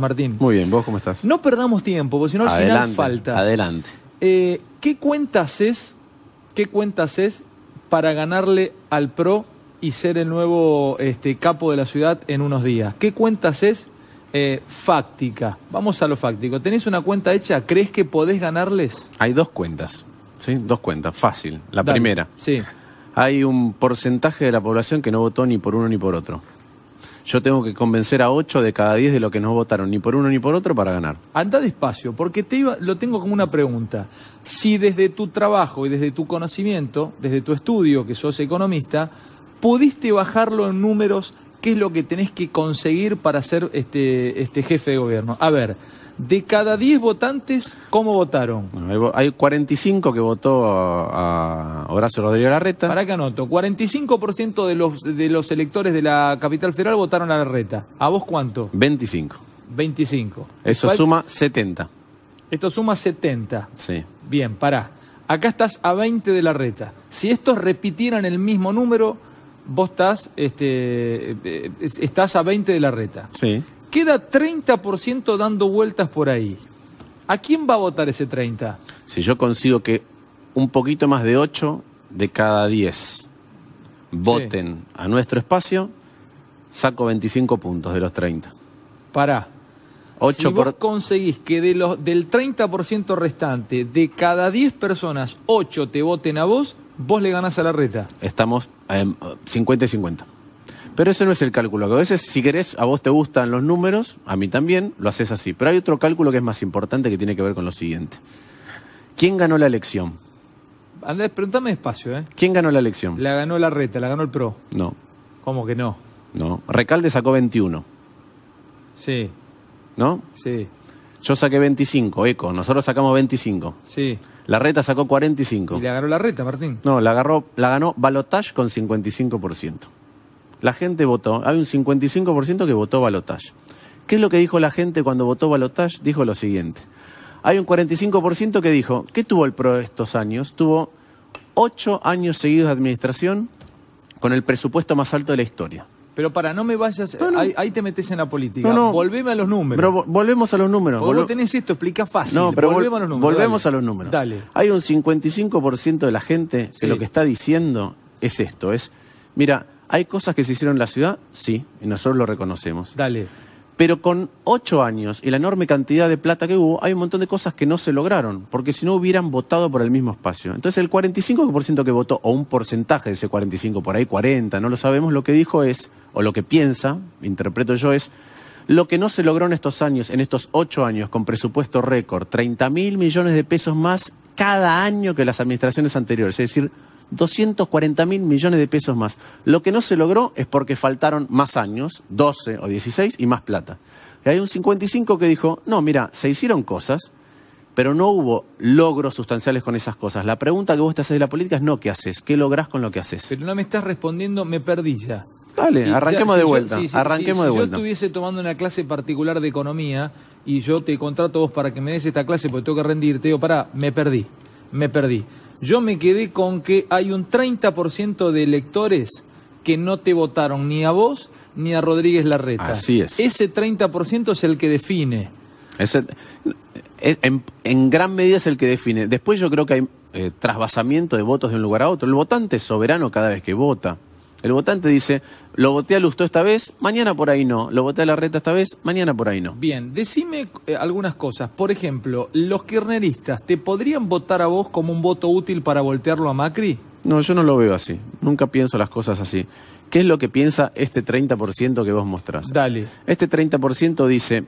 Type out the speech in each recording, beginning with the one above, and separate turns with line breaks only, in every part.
Martín. Muy bien, ¿vos cómo estás? No perdamos tiempo, porque si no al final falta. Adelante. Eh, ¿Qué cuentas es? ¿Qué cuentas es para ganarle al PRO y ser el nuevo este, capo de la ciudad en unos días? ¿Qué cuentas es eh, fáctica? Vamos a lo fáctico. ¿Tenés una cuenta hecha? ¿Crees que podés ganarles?
Hay dos cuentas, ¿sí? Dos cuentas, fácil. La primera. Sí. Hay un porcentaje de la población que no votó ni por uno ni por otro yo tengo que convencer a 8 de cada 10 de lo que no votaron, ni por uno ni por otro, para ganar.
Anda despacio, porque te iba, lo tengo como una pregunta. Si desde tu trabajo y desde tu conocimiento, desde tu estudio, que sos economista, pudiste bajarlo en números qué es lo que tenés que conseguir para ser este, este jefe de gobierno. A ver, de cada 10 votantes, ¿cómo votaron? hay 45 que votó a, Horacio Rodríguez Larreta. Para que anoto, 45% de los, de los electores de la capital federal votaron a Larreta.
¿A vos cuánto? 25.
25. Eso suma
70.
Esto suma 70. Sí. Bien, pará. Acá estás a 20 de Larreta. Si estos repitieran el mismo número, vos estás, este, eh, eh, estás a 20 de la reta. Sí. Queda 30% dando vueltas por ahí. ¿A quién va a votar ese 30?
Si yo consigo que un poquito más de 8 de cada 10 voten a nuestro espacio, saco 25 puntos de los 30. Pará.
si vos conseguís que de los, del 30% restante, de cada 10 personas, 8 te voten a vos, vos le ganás a la reta.
Estamos 50 em, y 50. Pero ese no es el cálculo, a veces si querés, a vos te gustan los números, a mí también, lo haces así. Pero hay otro cálculo que es más importante que tiene que ver con lo siguiente. ¿Quién ganó la elección? Andrés, preguntame despacio, ¿eh? ¿Quién ganó la elección? La ganó la reta, la ganó el PRO. No. ¿Cómo que no? No. Recalde sacó 21. Sí. ¿No? Sí. Yo saqué 25, Eco. Nosotros sacamos 25. Sí. La reta sacó 45. ¿Y le agarró la reta, Martín? No, la, agarró, la ganó Balotage con 55%. La gente votó. Hay un 55% que votó Balotage. ¿Qué es lo que dijo la gente cuando votó Balotage? Dijo lo siguiente. Hay un 45% que dijo, ¿qué tuvo el PRO estos años? Tuvo ocho años seguidos de administración con el presupuesto más alto de la historia. Pero para, no me vayas, Ahí, te metes en la política. No, Volveme a los números. Pero volvemos a los números. Vos tenés
esto, explica fácil. No, pero volvemos a los números. Volvemos a los
números. Dale. Hay un 55% de la gente que lo que está diciendo es esto, es, mira, ¿hay cosas que se hicieron en la ciudad? Sí, y nosotros lo reconocemos. Dale. Pero con ocho años y la enorme cantidad de plata que hubo, hay un montón de cosas que no se lograron, porque si no hubieran votado por el mismo espacio. Entonces el 45% que votó, o un porcentaje de ese 45, por ahí 40, no lo sabemos, lo que dijo es, o lo que piensa, interpreto yo, es lo que no se logró en estos años, en estos ocho años, con presupuesto récord, 30 mil millones de pesos más cada año que las administraciones anteriores. Es decir, 240 mil millones de pesos más. Lo que no se logró es porque faltaron más años, 12 o 16, y más plata. Y hay un 55 que dijo, no, mira, se hicieron cosas, pero no hubo logros sustanciales con esas cosas. La pregunta que vos te haces de la política es no qué haces, qué lográs con lo que haces. Pero no me estás respondiendo, me perdí ya. Dale, arranquemos de vuelta. si, arranquemos yo
estuviese tomando una clase particular de economía y yo te contrato vos para que me des esta clase porque tengo que rendirte, digo, pará, me perdí, me perdí. Yo me quedé con que hay un 30% de electores que no te votaron ni a vos ni a Rodríguez Larreta. Así es. Ese 30% es el que
define. Ese, en, gran medida es el que define. Después yo creo que hay eh, trasvasamiento de votos de un lugar a otro. El votante es soberano cada vez que vota. El votante dice, lo voté a Lustó esta vez, mañana por ahí no. Lo voté a la reta esta vez, mañana por ahí no.
Bien, decime eh, algunas cosas. Por ejemplo, los kirchneristas, ¿te podrían votar a vos como
un voto útil para voltearlo a Macri? No, yo no lo veo así. Nunca pienso las cosas así. ¿Qué es lo que piensa este 30% que vos mostrás? Dale. Este 30% dice,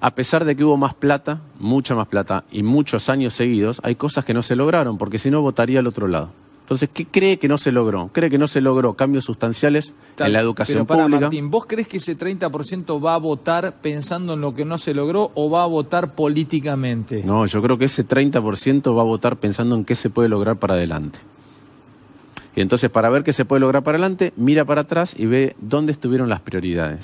a pesar de que hubo más plata, mucha más plata, y muchos años seguidos, hay cosas que no se lograron, porque si no votaría al otro lado. Entonces, ¿qué cree que no se logró? Cree que no se logró cambios sustanciales en la educación para pública. Martín,
¿vos crees que ese 30% va a votar pensando en lo que no se logró o va a votar políticamente?
No, yo creo que ese 30% va a votar pensando en qué se puede lograr para adelante. Y entonces, para ver qué se puede lograr para adelante, mira para atrás y ve dónde estuvieron las prioridades.